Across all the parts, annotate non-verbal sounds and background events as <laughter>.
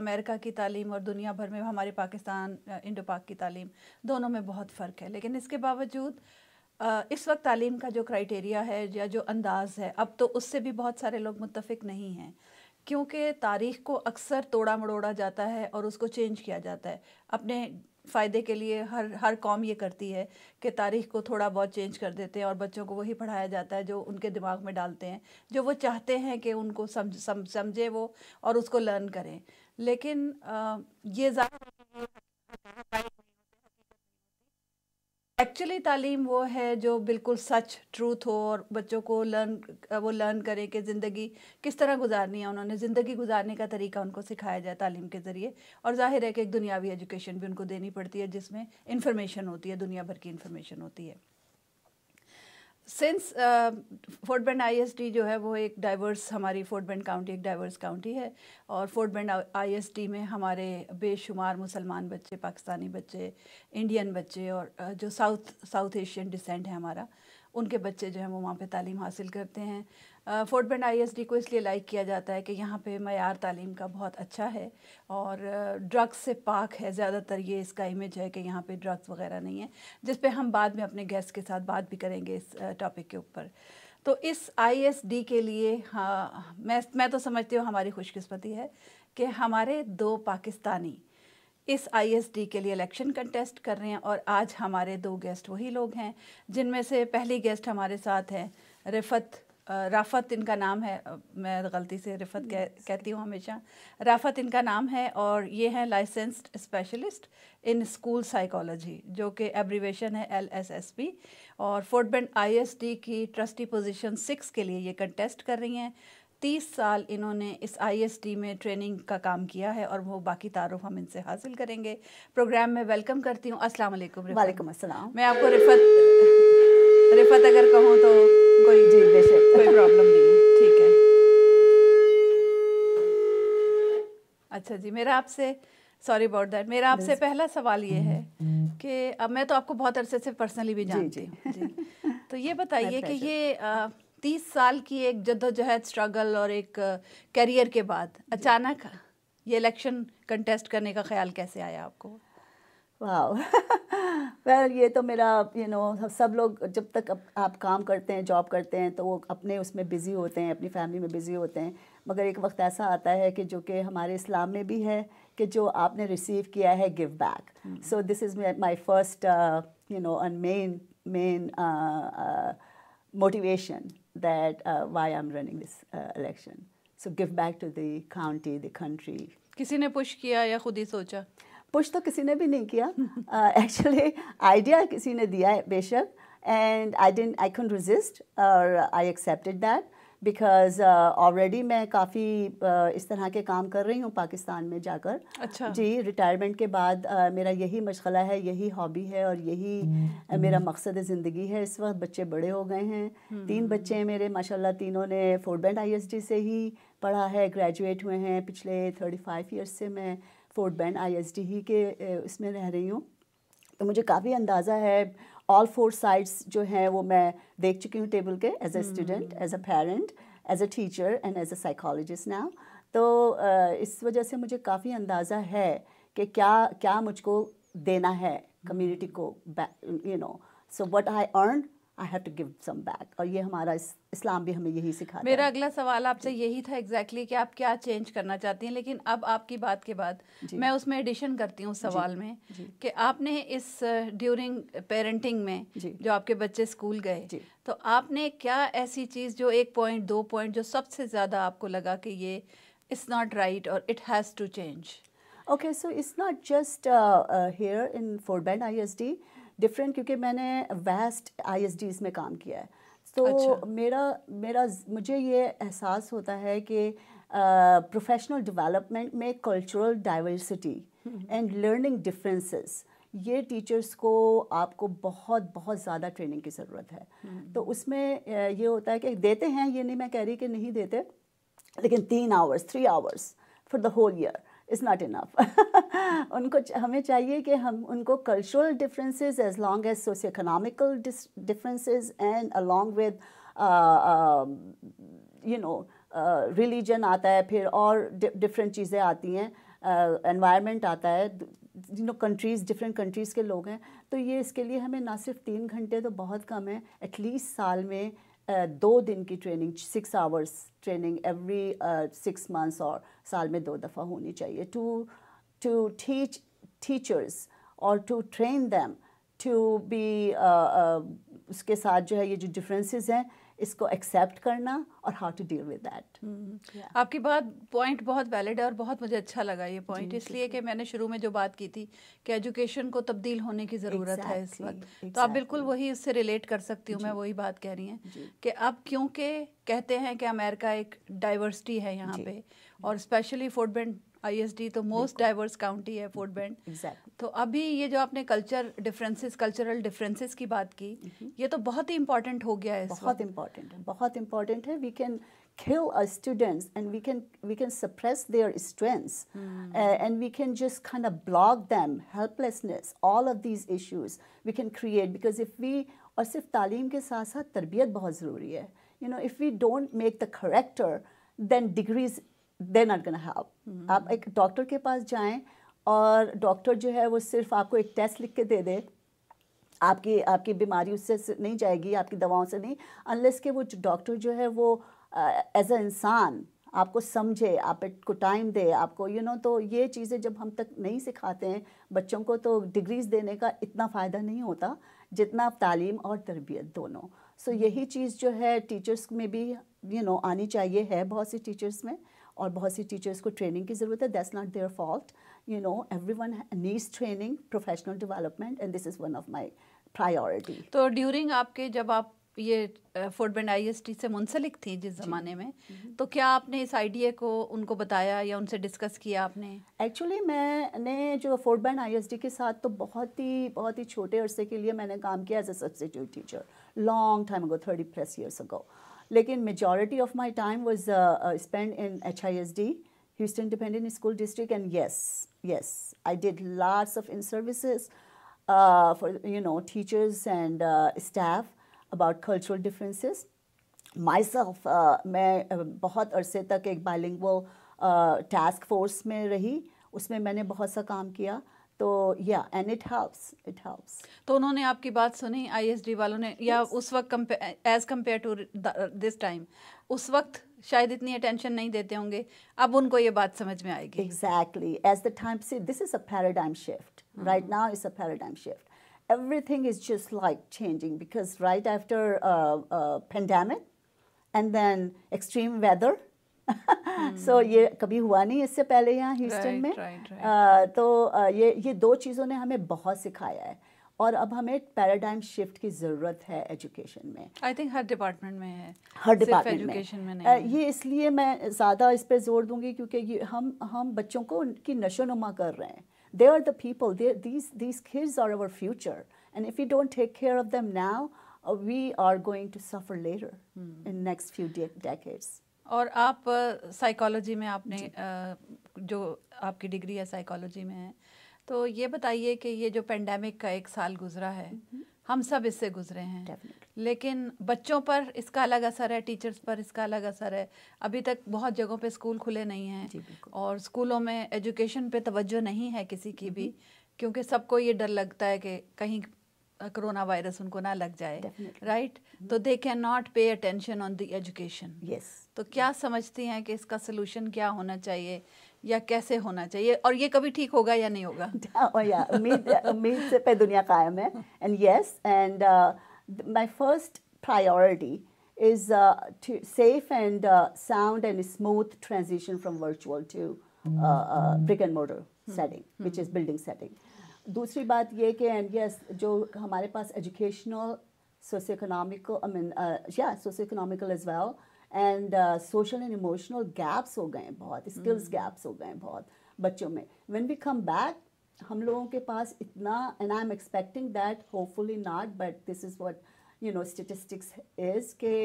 America की तालीम और दुनिया भर में हमारे पाकिस्तान इंडो पाक की तालीम दोनों में बहुत फ़र्क है लेकिन इसके बावजूद इस वक्त तालीम का जो क्राइटेरिया है या जो अंदाज़ है अब तो उससे भी बहुत सारे लोग मुतफ़ नहीं हैं क्योंकि तारीख को अक्सर तोड़ा मड़ोड़ा जाता है और उसको चेंज किया जाता है अपने फ़ायदे के लिए हर हर कौम ये करती है कि तारीख को थोड़ा बहुत चेंज कर देते हैं और बच्चों को वही पढ़ाया जाता है जो उनके दिमाग में डालते हैं जो वो चाहते हैं कि उनको समझ समझे वो और उसको लर्न करें लेकिन ये एक्चुअली तालीम वो है जो बिल्कुल सच ट्रूथ हो और बच्चों को लर्न वो लर्न करें कि ज़िंदगी किस तरह गुजारनी है उन्होंने ज़िंदगी गुजारने का तरीका उनको सिखाया जाए तालीम के ज़रिए और जाहिर है कि एक दुनियावी एजुकेशन भी उनको देनी पड़ती है जिसमें इंफॉर्मेशन होती है दुनिया भर की इंफॉर्मेशन होती है सिंस फोर्ट बैंड आईएसडी जो है वो एक डाइवर्स हमारी फोर्ट बैंड काउंटी एक डाइवर्स काउंटी है और फोर्ट बैंड आईएसडी में हमारे बेशुमार मुसलमान बच्चे पाकिस्तानी बच्चे इंडियन बच्चे और uh, जो साउथ साउथ एशियन डिसेंट है हमारा उनके बच्चे जो हैं वो वहाँ पे तालीम हासिल करते हैं फोर्ट एस डी को इसलिए लाइक किया जाता है कि यहाँ पे मैार तालीम का बहुत अच्छा है और ड्रग्स से पाक है ज़्यादातर ये इसका इमेज है कि यहाँ पे ड्रग्स वगैरह नहीं है जिस पे हम बाद में अपने गेस्ट के साथ बात भी करेंगे इस टॉपिक के ऊपर तो इस डी के लिए हाँ मैं मैं तो समझती हूँ हमारी खुशकस्मती है कि हमारे दो पाकिस्तानी इस आईएसडी के लिए इलेक्शन कंटेस्ट कर रहे हैं और आज हमारे दो गेस्ट वही लोग हैं जिनमें से पहली गेस्ट हमारे साथ हैं रिफत राफत इनका नाम है मैं गलती से रिफत कह, कहती हूँ हमेशा राफत इनका नाम है और ये हैं licensed specialist in school psychology जो कि एब्रीवेशन है एल एस एस पी और फोर्टबैंड आई एस डी की ट्रस्टी पोजिशन सिक्स के लिए ये कंटेस्ट कर रही हैं तीस साल इन्होंने इस आईएसडी में ट्रेनिंग का काम किया है और वो बाकी तारुफ हम इनसे हासिल करेंगे प्रोग्राम में वेलकम करती हूँ अस्सलाम वालेकुम अस्सलाम मैं आपको रिफत रिफत अगर कहूँ तो कोई जी वैसे कोई प्रॉब्लम नहीं है ठीक है अच्छा जी मेरा आपसे सॉरी अबाउट दैट मेरा आपसे पहला सवाल ये है कि अब मैं तो आपको बहुत अरसे से पर्सनली भी जानती हूँ तो ये <laughs> बताइए कि ये तीस साल की एक जद्दोजहद स्ट्रगल और एक करियर uh, के बाद अचानक ये इलेक्शन कंटेस्ट करने का ख्याल कैसे आया आपको वाह वेल <laughs> ये तो मेरा यू you नो know, सब लोग जब तक आप, आप काम करते हैं जॉब करते हैं तो वो अपने उसमें बिज़ी होते हैं अपनी फैमिली में बिज़ी होते हैं मगर एक वक्त ऐसा आता है कि जो कि हमारे इस्लाम में भी है कि जो आपने रिसीव किया है give back so this is my first you know an main main motivation that uh, why I'm running this uh, election. So give back to the county, the country. किसी ने पुश किया या खुद ही सोचा? Push तो किसी ने भी नहीं किया. <laughs> Uh, actually, idea किसी ने दिया बेशक, and I didn't, I couldn't resist, or I accepted that. Because already uh, मैं काफ़ी uh, इस तरह के काम कर रही हूँ पाकिस्तान में जाकर अच्छा जी रिटायरमेंट के बाद uh, मेरा यही मशगला है यही हॉबी है और यही uh, मेरा मकसद ज़िंदगी है इस वक्त बच्चे बड़े हो गए हैं हम्म। तीन बच्चे हैं मेरे माशाल्लाह तीनों ने फोर्ट बैंड आई से ही पढ़ा है ग्रेजुएट हुए हैं पिछले थर्टी फाइव ईयर्स से मैं फोर्ट बैंड आई ही के उसमें uh, रह रही हूँ तो मुझे काफ़ी अंदाज़ा है ऑल फोर साइड्स जो हैं वो मैं देख चुकी हूँ टेबल के एज hmm. तो, a student as a parent as a teacher and as a psychologist now तो इस वजह से मुझे काफ़ी अंदाज़ा है कि क्या क्या मुझको देना है कम्युनिटी hmm. को you know so what I earn I have to give some back और ये हमारा इस, इस्लाम भी हमें यही सिखा मेरा है। अगला सवाल आपसे यही था एग्जैक्टली exactly कि आप क्या चेंज करना चाहती हैं लेकिन अब आपकी बात के बाद मैं उसमें एडिशन करती हूँ सवाल जी, में जी, कि आपने इस ड्यूरिंग uh, पेरेंटिंग में जो आपके बच्चे स्कूल गए तो आपने क्या ऐसी चीज़ जो एक पॉइंट दो पॉइंट जो सबसे ज़्यादा आपको लगा कि ये इट्स नॉट राइट और it has to change okay so it's not just here in Fort Bend I S D different क्योंकि मैंने वेस्ट आई में काम किया है तो अच्छा। मेरा मेरा मुझे ये एहसास होता है कि प्रोफेशनल डेवलपमेंट में cultural diversity and learning differences ये टीचर्स को आपको बहुत बहुत ज़्यादा ट्रेनिंग की ज़रूरत है हम्म। तो उसमें ये होता है कि देते हैं ये नहीं मैं कह रही कि नहीं देते लेकिन तीन hours three hours for the whole year is not enough उनको हमें चाहिए कि हम उनको cultural differences as long as socio economical differences and along with you know religion आता है फिर और डिफरेंट चीज़ें आती हैं एनवायरनमेंट uh, आता है you know countries different countries के लोग हैं तो ये इसके लिए हमें ना सिर्फ तीन घंटे तो बहुत कम है एटलीस्ट साल में दो दिन की training six hours training every six months और साल में दो दफ़ा होनी चाहिए टू टू टीच टीचर्स और to train them to be उसके साथ जो है ये जो डिफरेंसेस हैं इसको एक्सेप्ट करना और how to deal with that आपकी बात पॉइंट बहुत वैलिड है और बहुत मुझे अच्छा लगा ये पॉइंट इसलिए कि मैंने शुरू में जो बात की थी कि एजुकेशन को तब्दील होने की ज़रूरत exactly, है इस वक्त exactly. तो आप बिल्कुल वही इससे रिलेट कर सकती हूँ मैं वही बात कह रही हैं कि अब क्योंकि कहते हैं कि अमेरिका एक डाइवर्सिटी है यहाँ पे और स्पेशली फूड बैंड आईएसडी तो मोस्ट डाइवर्स काउंटी है फोर्ट बेंड exactly. तो अभी ये जो आपने कल्चर डिफरेंसेस कल्चरल डिफरेंसेस की बात की ये तो बहुत ही इंपॉर्टेंट हो गया है बहुत इंपॉर्टेंट है बहुत इंपॉर्टेंट है we can kill our students and we can we can suppress their strengths mm. uh, and we can just kind of block them helplessness all of these issues we can create because if we और सिर्फ तालीम के साथ साथ तरबियत बहुत ज़रूरी है you know if we don't make the character then degrees they not gonna have आप एक डॉक्टर के पास जाएं और डॉक्टर जो है वो सिर्फ आपको एक टेस्ट लिख के दे दे आपकी आपकी बीमारी उससे नहीं जाएगी आपकी दवाओं से नहीं अनलेस के वो डॉक्टर जो है वो एज अ इंसान आपको समझे आप को टाइम दे आपको यू you नो know, तो ये चीज़ें जब हम तक नहीं सिखाते हैं बच्चों को तो डिग्रीज़ देने का इतना फ़ायदा नहीं होता जितना आप तालीम और तरबियत दोनों सो so, hmm. यही चीज़ जो है टीचर्स में भी यू you नो know, आनी चाहिए है बहुत सी टीचर्स में और बहुत सी टीचर्स को ट्रेनिंग की ज़रूरत है that's not their fault you know every one needs training professional development and this is one of my priority तो ड्यूरिंग आपके जब आप ये फूड बैंड आई से मुंसलिक थी जिस ज़माने में हम्म। तो क्या आपने इस आइडिया को उनको बताया या उनसे डिस्कस किया आपने एक्चुअली मैंने जो फूड बैंड आई के साथ तो बहुत ही बहुत ही छोटे अरसे के लिए मैंने काम किया as a substitute teacher long time ago thirty plus years ago लेकिन majority of my time was spend in H I Houston Independent School District, and yes, yes, I did lots of in services uh, for you know teachers and uh, staff about cultural differences. Myself, uh, मैं uh, बहुत bilingual task force में रही उसमें मैंने बहुत सा तो या and it helps it helps तो उन्होंने आपकी बात सुनी आईएसडी वालों ने yes. या उस वक्त as compare to this time उस वक्त शायद इतनी अटेंशन नहीं देते होंगे अब उनको ये बात समझ में आएगी एग्जैक्टली एज द टाइम से this is a paradigm shift right now is a paradigm shift everything is just like changing because right after pandemic and then extreme weather so hmm. ये कभी हुआ नहीं इससे पहले यहाँ ह्यूस्टन में तो ये ये दो चीज़ों ने हमें बहुत सिखाया है और अब हमें पैराडाइम शिफ्ट की ज़रूरत है एजुकेशन में आई थिंक हर डिपार्टमेंट में है हर डिपार्टमेंट में, में नहीं ये इसलिए मैं ज़्यादा इस पर जोर दूंगी क्योंकि ये हम हम बच्चों को उनकी नशो नुमा कर रहे हैं they are the people these these kids are our future and if you don't take care of them now we are going to suffer later in next few decades और आप साइकोलॉजी में आपने जो आपकी डिग्री है psychology में है तो ये बताइए कि ये जो पेंडेमिक का एक साल गुजरा है हम्म। हम सब इससे गुजरे हैं लेकिन बच्चों पर इसका अलग असर है टीचर्स पर इसका अलग असर है अभी तक बहुत जगहों पे स्कूल खुले नहीं हैं और स्कूलों में एजुकेशन पे तवज्जो नहीं है किसी की भी हम्म। क्योंकि सबको ये डर लगता है कि कहीं कोरोना वायरस उनको ना लग जाए राइट तो they can not pay attention on the education yes तो क्या yes. समझती हैं कि इसका सोल्यूशन क्या होना चाहिए या कैसे होना चाहिए और ये कभी ठीक होगा या नहीं होगा <laughs> oh, उम्मीद से पे दुनिया कायम है and yes and my first priority is safe and sound and smooth transition from virtual to brick and mortar setting which is building setting दूसरी बात ये कि एंड यस जो हमारे पास एजुकेशनल सोशो इकोनॉमिकल या socio economical as well and social and emotional gaps हो गए बहुत स्किल्स गैप्स hmm. हो गए बहुत बच्चों में वेन वी कम बैक हम लोगों के पास इतना and I am expecting that hopefully not but this is what you know statistics is के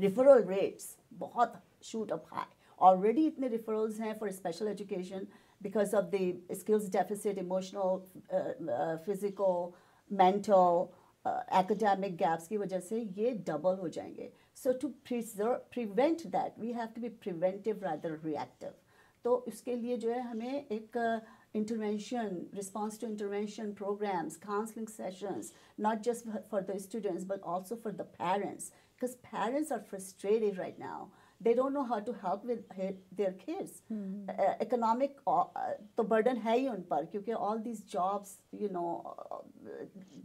रिफरल रेट्स बहुत शूट अप हाई ऑलरेडी इतने रिफरल्स हैं for special education because of the skills deficit, emotional, uh, uh physical, mental, uh, academic gaps की वजह से ये double हो जाएंगे. So to preserve, prevent that, we have to be preventive rather reactive. तो उसके लिए जो है हमें एक uh, intervention, response to intervention programs, counseling sessions, not just for the students, but also for the parents, because parents are frustrated right now they don't know how to help with their kids. Hmm. Uh, uh economic uh, uh burden high on उन पर all these jobs you know uh,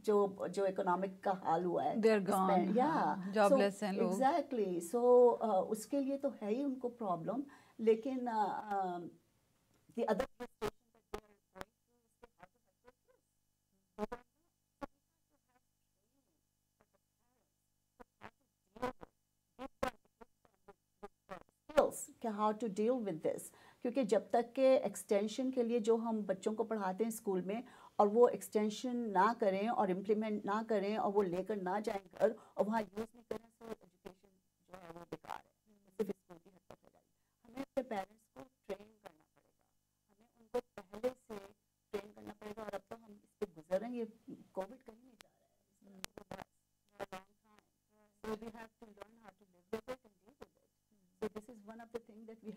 जो जो economic है they're gone spend, yeah jobless so, exactly so uh, उसके लिए तो है problem uh, um, the other कि how to deal with this क्योंकि जब तक के एक्सटेंशन के लिए जो हम बच्चों को पढ़ाते हैं स्कूल में और वो एक्सटेंशन ना करें और इम्प्लीमेंट ना करें और वो लेकर ना जाएं घर और वहाँ use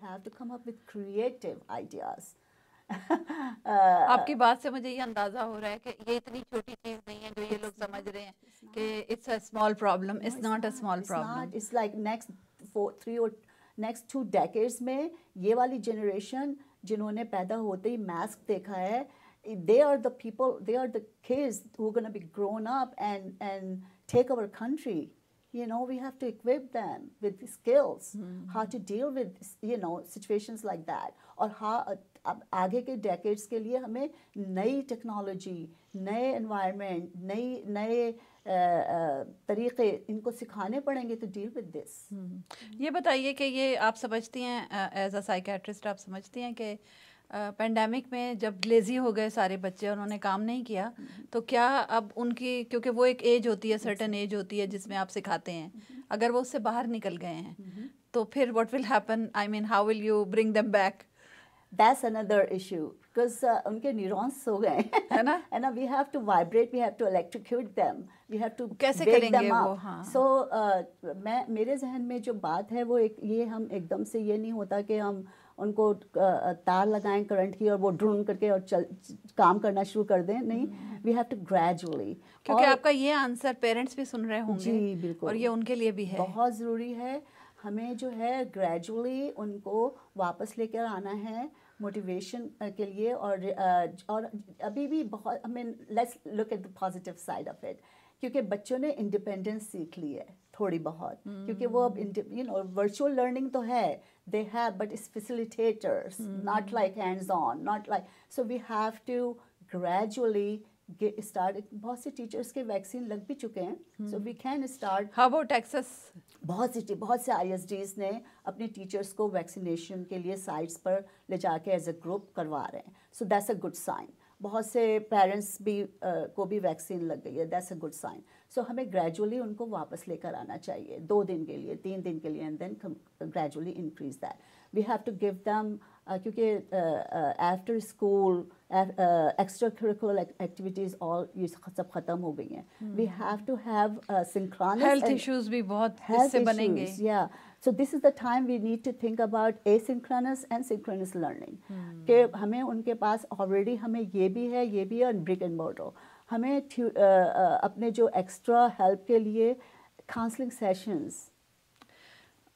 have to come up with creative ideas. <laughs> Uh, आपकी बात से मुझे ये अंदाजा हो रहा है कि ये इतनी छोटी चीज नहीं है जो ये लोग समझ रहे हैं कि it's a small problem it's not a small problem it's like next four three और नेक्स्ट टू डेकेड्स में ये वाली जनरेशन जिन्होंने पैदा होते ही मास्क देखा है they are the people they are the kids who are going to be grown up and and take our country you know we have to equip them with skills mm-hmm. how to deal with you know situations like that और हाँ अब आगे के decades के लिए हमें नई technology नए इन्वायरमेंट नई नए तरीक़े इनको सिखाने पड़ेंगे तो डील विद दिस ये बताइए कि ये आप समझती हैं एज अ साइकेट्रिस्ट आप समझती हैं कि पेंडेमिक में जब लेज़ी हो गए सारे बच्चे और उन्होंने काम नहीं किया तो क्या अब उनकी क्योंकि वो एक एज होती है सर्टन एज होती है जिसमें आप सिखाते हैं अगर वो उससे बाहर निकल गए हैं तो फिर what will happen I mean how will you bring them back that's another issue because उनके न्यूरॉन्स हो गए है ना है ना we have to vibrate we have to electrocute them we have to कैसे करेंगे वो सो हाँ। uh, मैं मेरे जहन में जो बात है वो एक ये हम एकदम से ये नहीं होता कि हम uh, उनको तार लगाएं करंट की और वो ढूंढ करके और चल काम करना शुरू कर दें नहीं वी हैव टू ग्रेजुअली क्योंकि आपका ये आंसर पेरेंट्स भी सुन रहे होंगे जी बिल्कुल और ये उनके लिए भी है बहुत ज़रूरी है हमें जो है ग्रेजुअली उनको वापस लेकर आना है मोटिवेशन के लिए और और अभी भी बहुत I mean let's look at the positive side of it क्योंकि बच्चों ने इंडिपेंडेंस सीख ली है थोड़ी बहुत mm. क्योंकि वो अब यू नो वर्चुअल लर्निंग तो है they have, but it's facilitators, mm. not hmm. like hands-on, not like. So we have to gradually get started. बहुत से teachers के vaccine लग भी चुके हैं, so we hmm. can start. How about Texas? बहुत से बहुत से ISDs ने अपने teachers को vaccination के लिए sites पर ले जाके as a group करवा रहे हैं. So that's a good sign. बहुत से पेरेंट्स भी को भी वैक्सीन लग गई है that's a good sign so हमें ग्रेजुअली उनको वापस लेकर आना चाहिए दो दिन के लिए तीन दिन के लिए and then gradually increase that we have to give them क्योंकि after school extra curricular activities और ये सब ख़त्म हो गई हैं we have to have synchronic health issues भी बहुत हेल्थ बनेंगे या yeah. So this is the time we need to think about asynchronous and synchronous learning के हमें उनके पास ऑलरेडी हमें ये भी है ये भी है ब्रिक एंड मोटर हमें अपने जो एक्स्ट्रा हेल्प के लिए काउंसलिंग सेशंस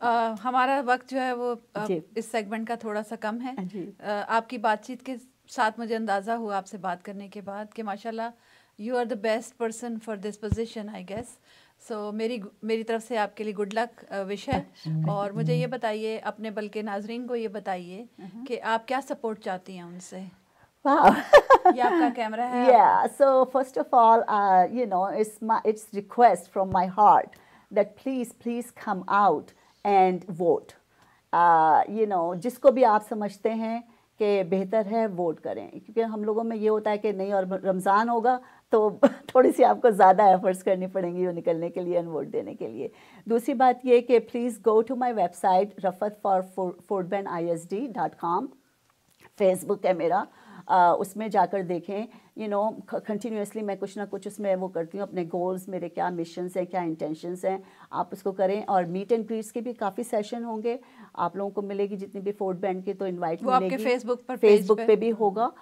Uh, हमारा वक्त जो है वो uh, इस सेगमेंट का थोड़ा सा कम है uh, आपकी बातचीत के साथ मुझे अंदाज़ा हुआ आपसे बात करने के बाद कि माशाल्लाह you are the best person for this position I guess so so, मेरी मेरी तरफ से आपके लिए गुड लक विश है और मुझे ये बताइए अपने बल्कि नाजरीन को ये बताइए uh-huh. कि आप क्या सपोर्ट चाहती हैं उनसे Wow. <laughs> yeah, so first of all, uh, you know, it's my it's request from my heart that please, please come out and vote. Uh, you know, जिसको भी आप समझते हैं कि बेहतर है वोट करें क्योंकि हम लोगों में ये होता है कि नहीं और रमज़ान होगा तो <laughs> थोड़ी सी आपको ज़्यादा एफर्ट्स करनी पड़ेंगी वो निकलने के लिए एंड वोट देने के लिए दूसरी बात ये कि please go to my website Rafat Fort Bend I S D dot com Facebook है मेरा आ, उसमें जाकर देखें यू नो कंटिन्यूसली मैं कुछ ना कुछ उसमें वो करती हूँ अपने गोल्स मेरे क्या मिशंस हैं क्या इंटेंशंस हैं आप उसको करें और मीट एंड ग्रीट्स के भी काफ़ी सेशन होंगे आप लोगों को मिलेगी जितनी भी फोर्ड बैंड की तो इन्वाइट मिलेगी फेसबुक पर फेसबुक पे, पे भी होगा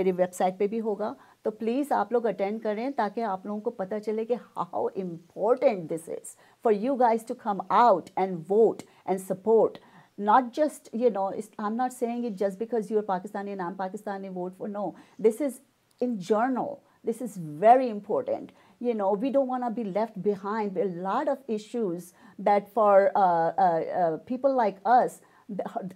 मेरी वेबसाइट पे भी होगा तो प्लीज़ आप लोग अटेंड करें ताकि आप लोगों को पता चले कि how important this is for you guys to come out and vote and support not just you know i'm not saying it just because you're pakistani and i'm pakistani vote for no this is in journal this is very important you know we don't want to be left behind there are a lot of issues that for uh, uh, uh, people like us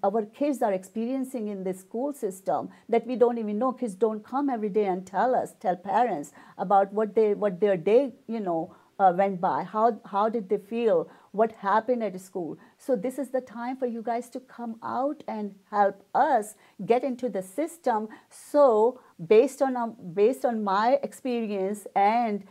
our kids are experiencing in the school system that we don't even know. Kids don't come every day and tell us, tell parents about what they what their day, you know, uh, went by. How how did they feel? What happened at school? So this is the time for you guys to come out and help us get into the system. So based on um, based on my experience and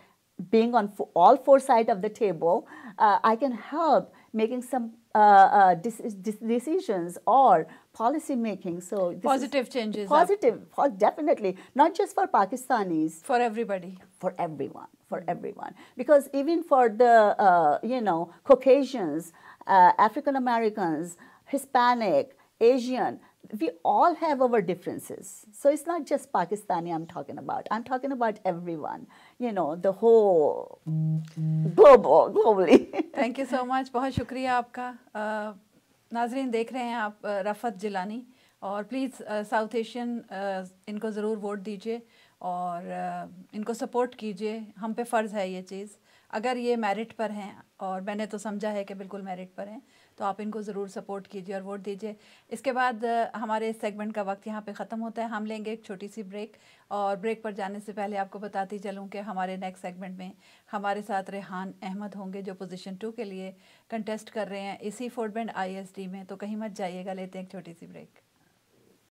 being on all four sides of the table, uh, I can help making some uh, uh decisions or policy making. So positive is, changes. Positive, definitely. Not just for Pakistanis. For everybody. For everyone. For everyone. Because even for the uh, you know Caucasians, uh, African Americans, Hispanic, Asian, we all have our differences. So it's not just Pakistani I'm talking about. I'm talking about everyone. you know the whole global globally <laughs> thank you so much बहुत शुक्रिया आपका नाजरीन देख रहे हैं आप रफ़त जिलानी और please south Asian इनको ज़रूर वोट दीजिए और uh, इनको सपोर्ट कीजिए हम पे फ़र्ज़ है ये चीज़ अगर ये मेरिट पर हैं और मैंने तो समझा है कि बिल्कुल मेरिट पर हैं तो आप इनको ज़रूर सपोर्ट कीजिए और वोट दीजिए इसके बाद हमारे इस सेगमेंट का वक्त यहाँ पे ख़त्म होता है हम लेंगे एक छोटी सी ब्रेक और ब्रेक पर जाने से पहले आपको बताती चलूँ कि हमारे नेक्स्ट सेगमेंट में हमारे साथ रेहान अहमद होंगे जो पोजीशन टू के लिए कंटेस्ट कर रहे हैं इसी फोर्ड बैंड आई में तो कहीं मत जाइएगा लेते हैं एक छोटी सी ब्रेक